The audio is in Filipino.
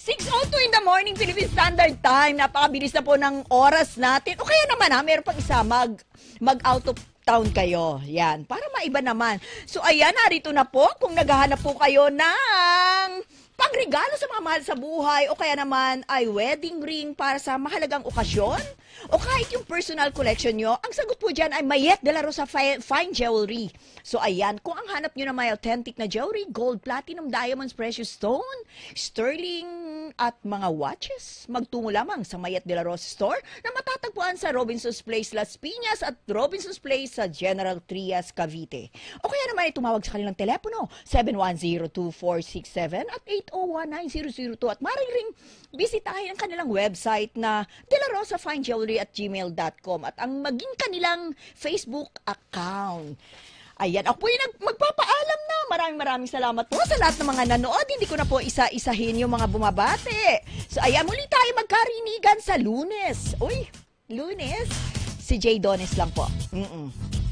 6.02 in the morning, Philippine Standard Time. Napakabilis na po ng oras natin. O kaya naman ha, ah, meron pang isa, mag, mag-out of town kayo. Yan, para maiba naman. So ayan, narito na po kung naghahanap po kayo ng regalo sa mga mahal sa buhay o kaya naman ay wedding ring para sa mahalagang okasyon o kahit yung personal collection nyo, ang sagot po dyan ay Mayet de la Rosa Fine Jewelry. So ayan, kung ang hanap nyo na may authentic na jewelry, gold, platinum, diamonds, precious stone, sterling at mga watches, magtungo lamang sa Mayet de la Rosa store na matatagpuan sa Robinson's Place Las Piñas at Robinson's Place sa General Trias, Cavite. O kaya naman ay tumawag sa kanilang telepono 7102467 at 8019002 at maring bisitahin ang kanilang website na delarosafine at gmail.com at ang maging kanilang Facebook account. Ayan, ako po yung magpapaalam na. Maraming maraming salamat po sa lahat ng mga nanood. Hindi ko na po isa-isahin yung mga bumabate. So ayan, muli tayo magkarinigan sa lunes. Uy! Lunes, si Jay Dones lang po. Mm-mm.